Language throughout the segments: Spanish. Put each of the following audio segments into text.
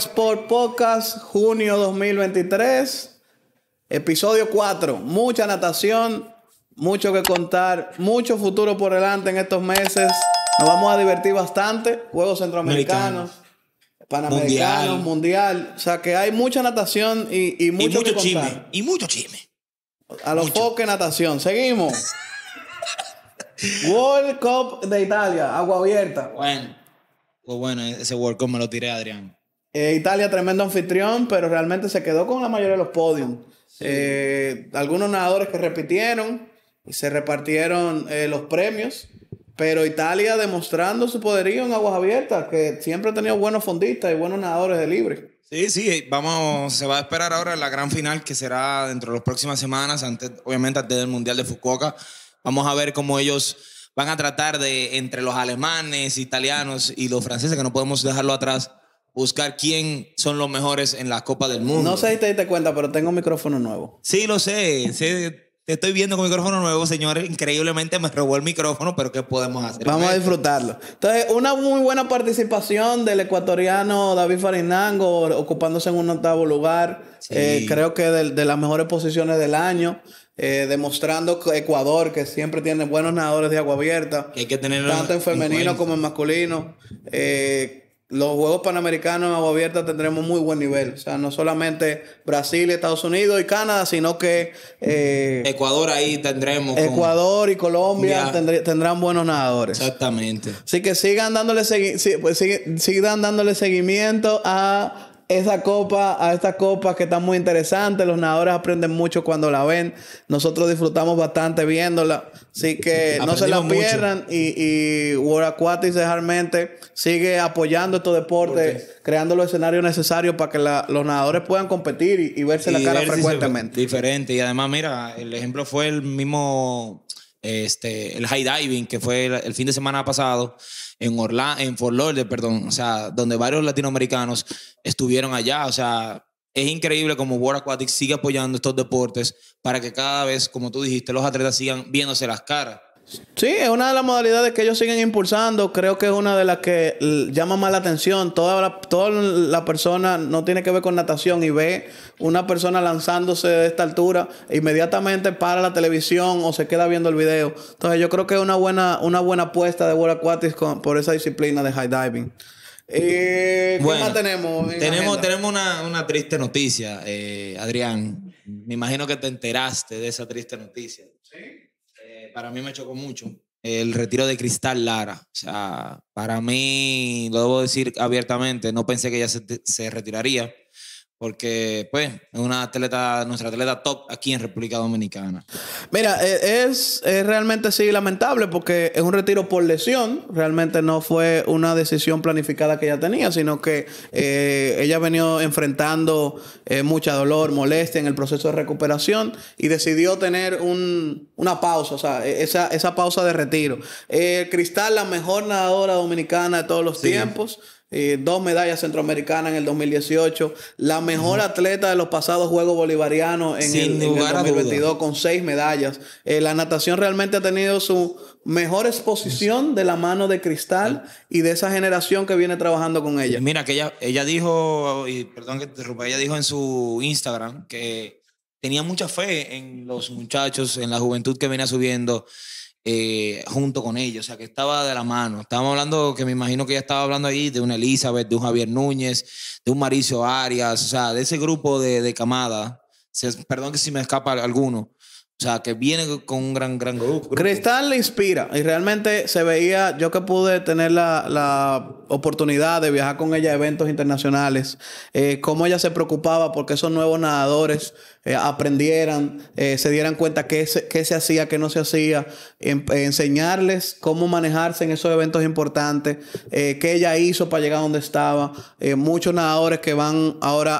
Sport Podcast, junio 2023, episodio 4. Mucha natación, mucho que contar, mucho futuro por delante en estos meses. Nos vamos a divertir bastante. Juegos centroamericanos, panamericanos, mundial. O sea que hay mucha natación y, mucho, chisme. Y mucho chisme. A los que natación. Seguimos. World Cup de Italia, agua abierta. Bueno, pues bueno, ese World Cup me lo tiré, Adrián. Eh, Italia, tremendo anfitrión, pero realmente se quedó con la mayoría de los podios. Eh, algunos nadadores que repitieron y se repartieron eh, los premios. Pero Italia demostrando su poderío en aguas abiertas, que siempre ha tenido buenos fondistas y buenos nadadores de libre. Sí, sí, vamos, se va a esperar ahora la gran final que será dentro de las próximas semanas, antes, obviamente antes del Mundial de Fukuoka. Vamos a ver cómo ellos van a tratar de, entre los alemanes, italianos y los franceses, que no podemos dejarlo atrás, buscar quién son los mejores en las Copas del Mundo. No sé si te diste cuenta, pero tengo un micrófono nuevo. Sí, lo sé. te estoy viendo con micrófono nuevo, señores. Increíblemente me robó el micrófono, pero ¿qué podemos hacer? Vamos a disfrutarlo. Entonces, una muy buena participación del ecuatoriano David Farinango, ocupándose en un octavo lugar. Eh, creo que de, las mejores posiciones del año. Eh, demostrando Ecuador, que siempre tiene buenos nadadores de agua abierta. hay que tener Tanto en femenino como en masculino. Eh, los Juegos Panamericanos en agua abierta tendremos muy buen nivel. O sea, no solamente Brasil, Estados Unidos y Canadá, sino que... Eh, Ecuador ahí tendremos. Ecuador y Colombia tendrán buenos nadadores. Exactamente. Así que sigan dándole, pues, sigan dándole seguimiento a esa copa, a estas copas que está muy interesante. Los nadadores aprenden mucho cuando la ven. Nosotros disfrutamos bastante viéndola. Así que no se la pierdan. Y, y World Aquatics realmente sigue apoyando estos deportes, creando los escenarios necesarios para que los nadadores puedan competir y, verse la cara frecuentemente. Diferente. Y además, mira, el ejemplo fue el mismo este, el high diving, que fue el, fin de semana pasado, en, Orlando, en Fort Lauderdale, perdón, o sea, donde varios latinoamericanos estuvieron allá, o sea, es increíble como World Aquatic sigue apoyando estos deportes para que cada vez, como tú dijiste, los atletas sigan viéndose las caras. Sí, es una de las modalidades que ellos siguen impulsando. Creo que es una de las que llama más la atención. Toda la, toda la persona no tiene que ver con natación y ve una persona lanzándose de esta altura, e inmediatamente para la televisión o se queda viendo el video. Entonces yo creo que es una buena, una buena apuesta de World Aquatics por esa disciplina de high diving. Eh, ¿Qué más tenemos? Tenemos, tenemos una, triste noticia, eh, Adrián. Me imagino que te enteraste de esa triste noticia. Sí para mí me chocó mucho el retiro de Cristal Lara. O sea, para mí, lo debo decir abiertamente, no pensé que ella se, se retiraría porque pues es una atleta, nuestra atleta top aquí en República Dominicana. Mira, e, es, realmente sí lamentable porque es un retiro por lesión, realmente no fue una decisión planificada que ella tenía, sino que eh, ella ha enfrentando eh, mucha dolor, molestia en el proceso de recuperación y decidió tener un, una pausa, o sea, e, esa, esa pausa de retiro. Eh, Cristal, la mejor nadadora dominicana de todos los tiempos eh, dos medallas centroamericanas en el 2018, la mejor atleta de los pasados Juegos Bolivarianos en, el, 2022 con seis medallas. Eh, la natación realmente ha tenido su mejor exposición de la mano de Cristal y de esa generación que viene trabajando con ella. Mira, que ella, ella dijo, y perdón que te interrumpa, ella dijo en su Instagram que tenía mucha fe en los muchachos, en la juventud que venía subiendo eh, junto con ellos, o sea que estaba de la mano. Estábamos hablando, que me imagino que ya estaba hablando ahí de una Elizabeth, de un Javier Núñez, de un Maricio Arias, o sea, de ese grupo de, de camada. Perdón que si me escapa alguno. O sea, que viene con un gran, gran grupo. Cristal le inspira y realmente se veía, yo que pude tener la oportunidad de viajar con ella a eventos internacionales, eh, cómo ella se preocupaba porque esos nuevos nadadores eh, aprendieran, eh, se dieran cuenta qué se, qué se hacía, qué no se hacía, em, enseñarles cómo manejarse en esos eventos importantes, qué ella hizo para llegar a donde estaba. muchos nadadores que van ahora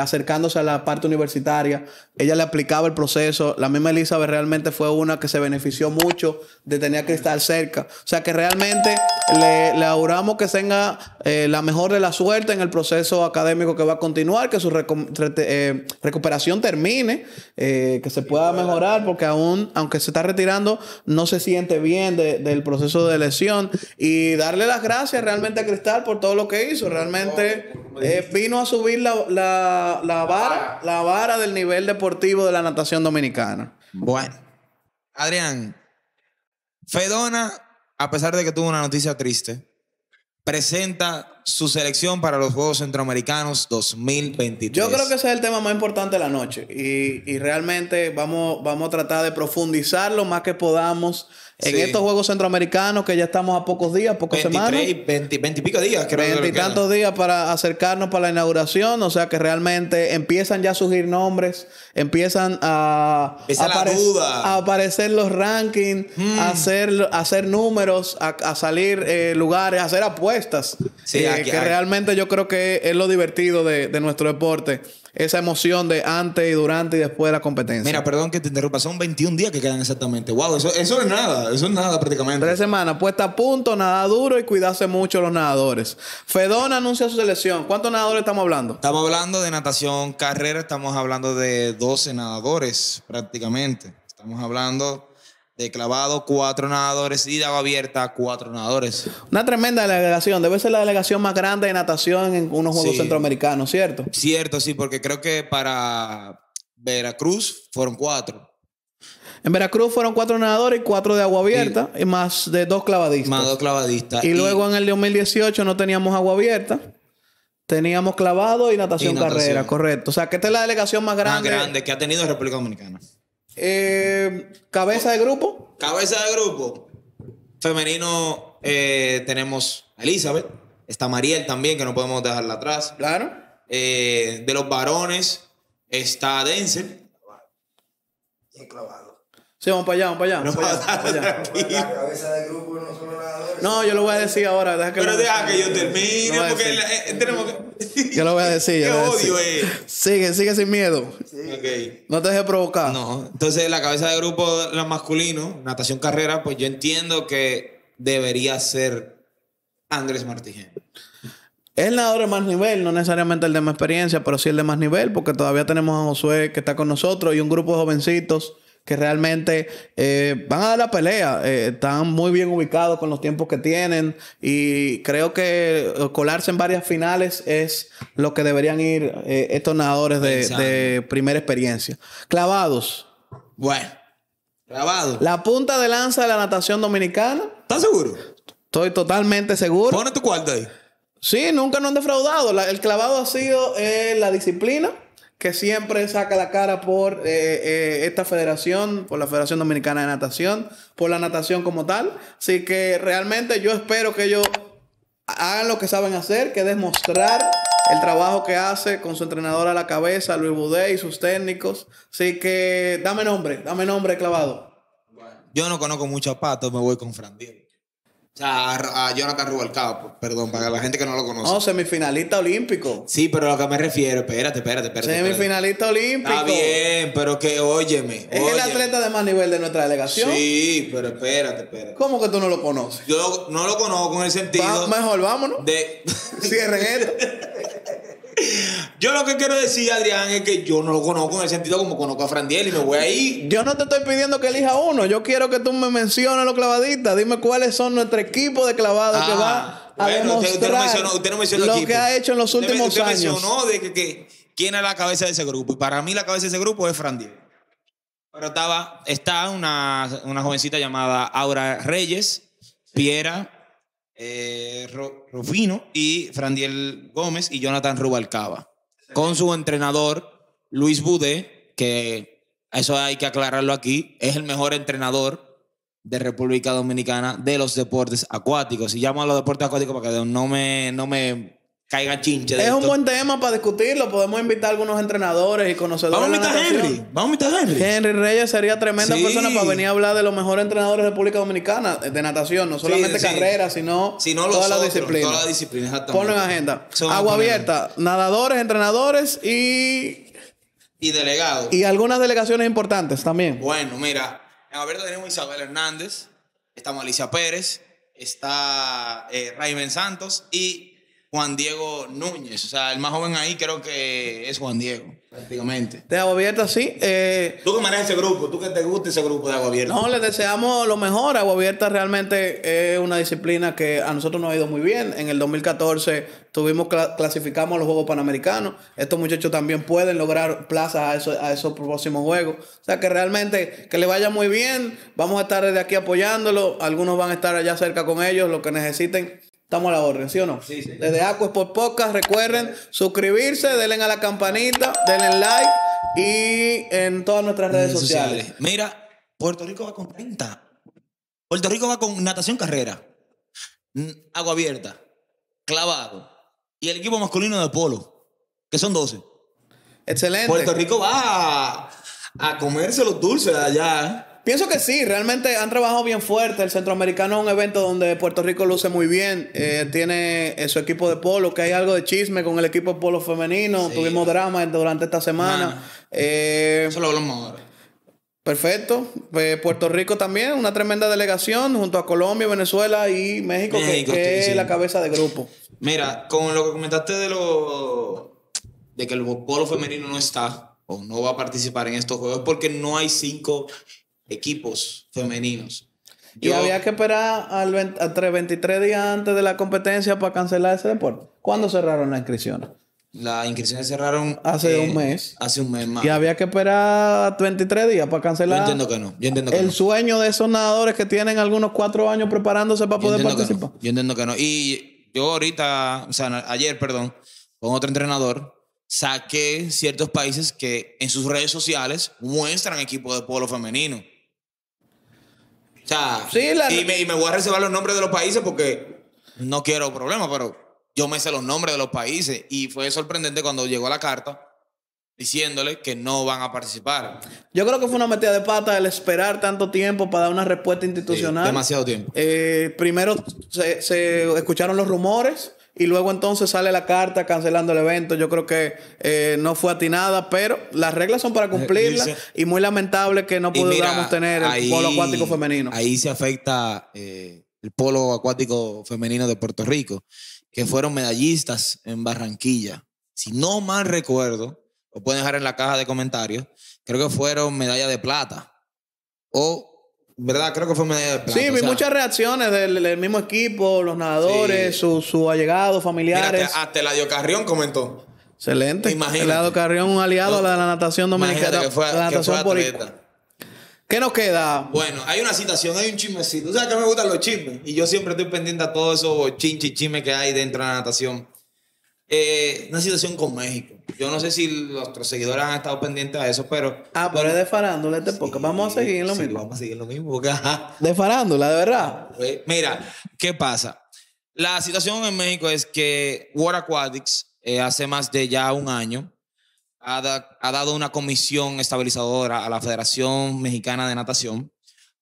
acercándose a la parte universitaria, ella le aplicaba el proceso. La misma Elizabeth realmente fue una que se benefició mucho de tener que estar cerca. O sea que realmente le, le auguramos que se tenga eh, la mejor de la suerte en el proceso académico que va a continuar, que su eh, recuperación termine, eh, que se pueda mejorar, porque aún, aunque se está retirando, no se siente bien del proceso de lesión. Y darle las gracias realmente a Cristal por todo lo que hizo. Realmente vino a subir la, la, la vara, la vara del nivel deportivo de la natación dominicana. Bueno, Adrián, Fedona, a pesar de que tuvo una noticia triste, presenta su selección para los Juegos Centroamericanos 2023. Yo creo que ese es el tema más importante de la noche y, y realmente vamos, vamos a tratar de profundizar lo más que podamos en estos Juegos Centroamericanos, que ya estamos a pocos días, pocas semanas. 20, y días, creo. 20 tantos días para acercarnos para la inauguración. O sea que realmente empiezan ya a surgir nombres, empiezan a, aparecer los rankings, hmm. a, hacer, hacer números, a, salir eh, lugares, a hacer apuestas. Sí, eh, que realmente yo creo que es lo divertido de nuestro deporte esa emoción de antes y durante y después de la competencia. Mira, perdón que te interrumpa, son 21 días que quedan exactamente. Wow, eso, es nada, eso es nada prácticamente. Tres semanas, puesta a punto, nada duro y cuidarse mucho los nadadores. Fedón anuncia su selección. ¿Cuántos nadadores estamos hablando? Estamos hablando de natación carrera, estamos hablando de 12 nadadores prácticamente. Estamos hablando de clavado, cuatro nadadores y de agua abierta, cuatro nadadores. Una tremenda delegación. Debe ser la delegación más grande de natación en unos Juegos Centroamericanos, ¿cierto? Cierto, sí, porque creo que para Veracruz fueron cuatro. En Veracruz fueron cuatro nadadores y cuatro de agua abierta, y más de dos clavadistas. Más dos clavadistas. Y, luego en el 2018 no teníamos agua abierta. Teníamos clavado y natación, carrera, correcto. O sea, que esta es la delegación más grande. Más grande que ha tenido República Dominicana. Eh, cabeza de grupo. Cabeza de grupo. Femenino eh, tenemos a Elizabeth. Está Mariel también, que no podemos dejarla atrás. Claro. Eh, de los varones está Denzel. Bien Sí, vamos para allá, vamos para allá. para allá, La cabeza del grupo no solo nadadores. No, yo lo voy a decir ahora. Deja que Pero deja que yo termine, porque eh, tenemos que. yo lo voy a decir. Qué odio es. Eh. Sigue, sigue sin miedo. Okay. No te dejes provocar. No. Entonces, la cabeza de grupo, la masculino, Natación Carrera, pues yo entiendo que debería ser Andrés Martínez. Es el nadador de más nivel, no necesariamente el de más experiencia, pero sí el de más nivel, porque todavía tenemos a Josué que está con nosotros y un grupo de jovencitos que realmente eh, van a dar la pelea. Eh, están muy bien ubicados con los tiempos que tienen y creo que eh, colarse en varias finales es lo que deberían ir estos nadadores de, primera experiencia. Clavados. Bueno. Clavados. La punta de lanza de la natación dominicana. ¿Estás seguro? Estoy totalmente seguro. Pone tu cuarto ahí. Sí, nunca nos han defraudado. el clavado ha sido la disciplina que siempre saca la cara por eh, eh, esta federación, por la Federación Dominicana de Natación, por la natación como tal. Así que realmente yo espero que ellos hagan lo que saben hacer, que es demostrar el trabajo que hace con su entrenador a la cabeza, Luis Boudet y sus técnicos. Así que dame nombre, dame nombre clavado. yo no conozco mucho patas, me voy con Frandiel. O sea, a, Jonathan Rubalcaba, perdón, para la gente que no lo conoce. No, semifinalista olímpico. Sí, pero a lo que me refiero, espérate, espérate, espérate. Semifinalista olímpico. Está bien, pero que óyeme. Es el atleta de más nivel de nuestra delegación. Sí, pero espérate, espérate. ¿Cómo que tú no lo conoces? Yo no lo conozco en el sentido. mejor vámonos. Cierren esto. Yo lo que quiero decir, Adrián, es que yo no lo conozco en el sentido como conozco a Frandiel y me voy ahí. Yo no te estoy pidiendo que elija uno. Yo quiero que tú me menciones los clavadistas. Dime cuáles son nuestro equipo de clavados que ah, va a demostrar usted, no mencionó, lo que ha hecho en los últimos usted años. mencionó de quién es la cabeza de ese grupo. Y para mí la cabeza de ese grupo es Frandiel. Pero estaba, está una, una jovencita llamada Aura Reyes, Piera, eh, Rufino y Frandiel Gómez y Jonathan Rubalcaba, con su entrenador Luis Budé, que eso hay que aclararlo aquí, es el mejor entrenador de República Dominicana de los deportes acuáticos. Y llamo a los deportes acuáticos para que no me, no me caiga chinche. De es un buen tema para discutirlo. Podemos invitar a algunos entrenadores y conocedores. Vamos a invitar a Henry. Vamos a invitar a Henry. Henry Reyes sería tremenda persona para venir a hablar de los mejores entrenadores de República Dominicana de natación. No solamente carreras, sino, toda la todas las disciplinas. Ponlo en agenda. Agua abierta. Nadadores, entrenadores y... Y delegados. Y algunas delegaciones importantes también. Bueno, mira. En abierto tenemos Isabel Hernández. Está Malicia Pérez. Está eh, Santos. Y Juan Diego Núñez. O sea, el más joven ahí creo que es Juan Diego, prácticamente. De Agua Abierta, sí. Eh, tú que manejas ese grupo, tú que te gusta ese grupo de Agua Abierta. No, le deseamos lo mejor. Agua Abierta realmente es una disciplina que a nosotros nos ha ido muy bien. En el 2014 tuvimos clasificamos los Juegos Panamericanos. Estos muchachos también pueden lograr plazas a, a esos próximos Juegos. O sea, que realmente que le vaya muy bien. Vamos a estar desde aquí apoyándolo. Algunos van a estar allá cerca con ellos, lo que necesiten Estamos a la orden, ¿sí o no? Sí, sí. Desde Acues por Podcast, recuerden suscribirse, denle a la campanita, denle like y en todas nuestras redes, sociales. Mira, Puerto Rico va con 30. Puerto Rico va con natación carrera, agua abierta, clavado y el equipo masculino de polo, que son 12. Excelente. Puerto Rico va a, a comerse los dulces allá. ¿eh? Pienso que sí, realmente han trabajado bien fuerte. El centroamericano es un evento donde Puerto Rico luce muy bien. Eh, tiene eh, su equipo de polo, que hay algo de chisme con el equipo de polo femenino. Tuvimos drama durante esta semana. Eh, Eso lo hablamos ahora. Perfecto. Puerto Rico también, una tremenda delegación junto a Colombia, Venezuela y México, que, es la cabeza de grupo. Mira, con lo que comentaste de lo de que el polo femenino no está o no va a participar en estos juegos porque no hay cinco equipos femeninos. y había que esperar al 23 días antes de la competencia para cancelar ese deporte. ¿Cuándo cerraron las inscripciones? Las inscripciones cerraron hace eh, un mes. Hace un mes más. Y había que esperar 23 días para cancelar. Yo entiendo que no. Yo el sueño de esos nadadores que tienen algunos cuatro años preparándose para poder participar. Yo entiendo que no. Y yo ahorita, o sea, ayer, perdón, con otro entrenador, saqué ciertos países que en sus redes sociales muestran equipos de polo femenino. O sea, y, me, voy a reservar los nombres de los países porque no quiero problemas, pero yo me sé los nombres de los países y fue sorprendente cuando llegó la carta diciéndole que no van a participar. Yo creo que fue una metida de pata el esperar tanto tiempo para dar una respuesta institucional. demasiado tiempo. Eh, primero se, escucharon los rumores, y luego entonces sale la carta cancelando el evento. Yo creo que eh, no fue atinada, pero las reglas son para eh, cumplirlas y muy lamentable que no pudiéramos tener el polo acuático femenino. Ahí se afecta eh, el polo acuático femenino de Puerto Rico, que fueron medallistas en Barranquilla. Si no mal recuerdo, lo pueden dejar en la caja de comentarios, creo que fueron medalla de plata o ¿verdad? Creo que fue medio de Sí, vi muchas reacciones del, mismo equipo, los nadadores, sus su allegados, familiares. Hasta hasta Eladio Carrión comentó. Excelente. Eladio Carrión, un aliado a la natación dominicana. Que la natación ¿Qué nos queda? Bueno, hay una citación, hay un chismecito. O sea, que me gustan los chismes. Y yo siempre estoy pendiente a todos esos chinchichimes que hay dentro de la natación. Eh, una situación con México. Yo no sé si nuestros seguidores han estado pendientes a eso, pero. Ah, pero es de farándula, es Vamos a seguir lo mismo. Vamos a seguir lo mismo. Porque, De farándula, de verdad. Pues, mira, ¿qué pasa? La situación en México es que War Aquatics eh, hace más de ya un año ha, dado una comisión estabilizadora a la Federación Mexicana de Natación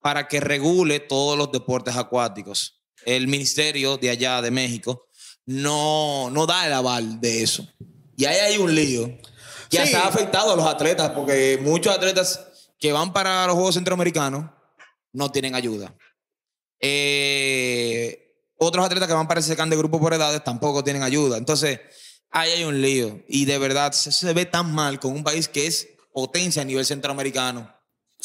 para que regule todos los deportes acuáticos. El ministerio de allá de México no, no da el aval de eso. Y ahí hay un lío. que está ha afectado a los atletas, porque muchos atletas que van para los Juegos Centroamericanos no tienen ayuda. Eh, otros atletas que van para el secán de grupo por edades tampoco tienen ayuda. Entonces, ahí hay un lío. Y de verdad, se ve tan mal con un país que es potencia a nivel centroamericano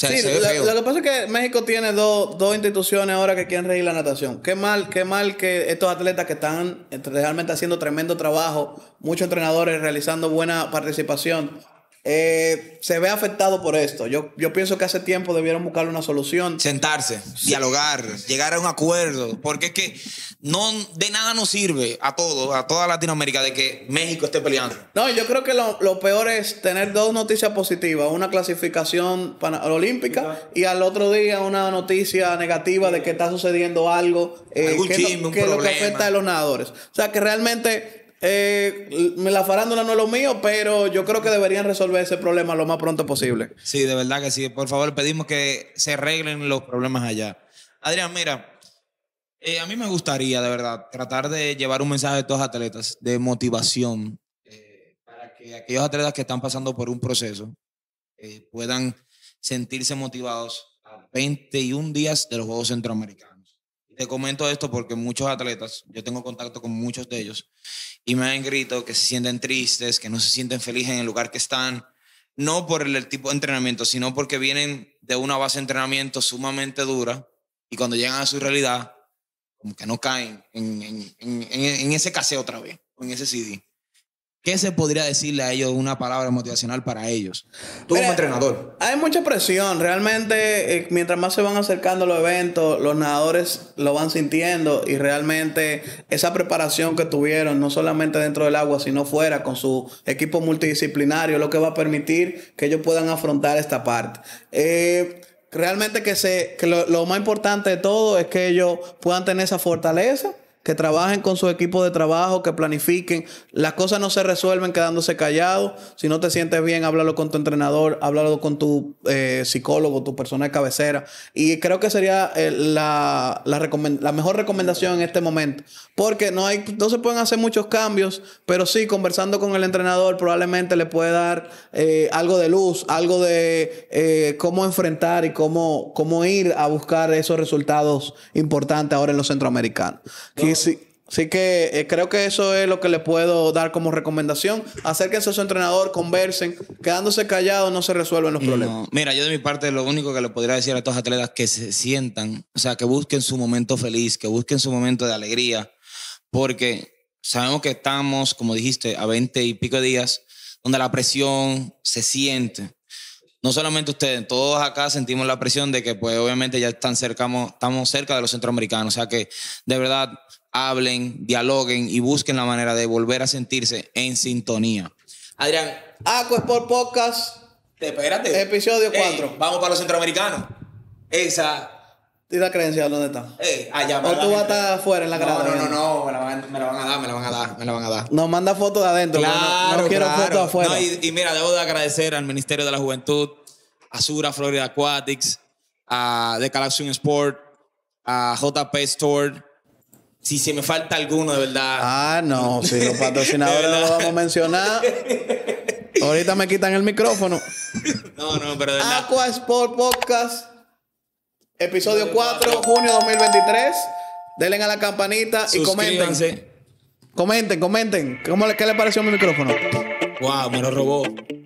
sí, lo, que pasa es que México tiene dos, dos instituciones ahora que quieren regir la natación. Qué mal, qué mal que estos atletas que están realmente haciendo tremendo trabajo, muchos entrenadores realizando buena participación, eh, se ve afectado por esto. Yo, yo pienso que hace tiempo debieron buscar una solución. Sentarse, dialogar, llegar a un acuerdo, porque es que no, de nada nos sirve a todo, a toda Latinoamérica, de que México esté peleando. No, yo creo que lo, peor es tener dos noticias positivas, una clasificación para, olímpica y al otro día una noticia negativa de que está sucediendo algo eh, que, chisme, lo que afecta a los nadadores. O sea, que realmente eh, la farándula no es lo mío, pero yo creo que deberían resolver ese problema lo más pronto posible. Sí, de verdad que sí. Por favor, pedimos que se arreglen los problemas allá. Adrián, mira, eh, a mí me gustaría, de verdad, tratar de llevar un mensaje a estos atletas de motivación eh, para que aquellos atletas que están pasando por un proceso eh, puedan sentirse motivados a 21 días de los Juegos Centroamericanos. Te comento esto porque muchos atletas, yo tengo contacto con muchos de ellos, y me han gritado que se sienten tristes, que no se sienten felices en el lugar que están, no por el tipo de entrenamiento, sino porque vienen de una base de entrenamiento sumamente dura y cuando llegan a su realidad, como que no caen en, ese caseo otra vez, en ese CD. ¿Qué se podría decirle a ellos una palabra motivacional para ellos? Tú como entrenador. Hay mucha presión. Realmente, eh, mientras más se van acercando los eventos, los nadadores lo van sintiendo y realmente esa preparación que tuvieron, no solamente dentro del agua, sino fuera, con su equipo multidisciplinario, lo que va a permitir que ellos puedan afrontar esta parte. Eh, realmente que, se, lo más importante de todo es que ellos puedan tener esa fortaleza que trabajen con su equipo de trabajo, que planifiquen. Las cosas no se resuelven quedándose callados. Si no te sientes bien, háblalo con tu entrenador, háblalo con tu eh, psicólogo, tu persona de cabecera. Y creo que sería eh, la, la, mejor recomendación en este momento. Porque no, hay, no se pueden hacer muchos cambios, pero sí, conversando con el entrenador probablemente le puede dar eh, algo de luz, algo de cómo enfrentar y cómo, cómo ir a buscar esos resultados importantes ahora en los centroamericanos. Pues sí. Así que eh, creo que eso es lo que le puedo dar como recomendación. Acérquense a su entrenador, conversen. Quedándose callados no se resuelven los problemas. Mira, yo de mi parte lo único que le podría decir a estos atletas que se sientan, o sea, que busquen su momento feliz, que busquen su momento de alegría, porque sabemos que estamos, como dijiste, a 20 y pico días, donde la presión se siente. No solamente ustedes, todos acá sentimos la presión de que pues obviamente ya están estamos cerca de los centroamericanos, o sea que de verdad hablen, dialoguen y busquen la manera de volver a sentirse en sintonía. Adrián, Aquasport Podcast. Te, espérate. Episodio 4. vamos para los centroamericanos. Esa. ¿Y la creencia dónde está? allá. O tú vas a estar afuera en la grada. No, no, no, Me la, van, a dar, me la van a dar, me la van a dar. Nos manda fotos de adentro. Claro, no, quiero fotos afuera. y, mira, debo de agradecer al Ministerio de la Juventud, a Sura Florida Aquatics, a The Sport, a JP Store, si se me falta alguno, de verdad. Ah, no, si los patrocinadores no los vamos a mencionar. Ahorita me quitan el micrófono. No, no, pero de verdad. Aqua Sport Podcast, episodio 4, junio 2023. Denle a la campanita y comenten. Comenten, comenten. ¿Cómo ¿Qué le pareció mi micrófono? Wow, me lo robó.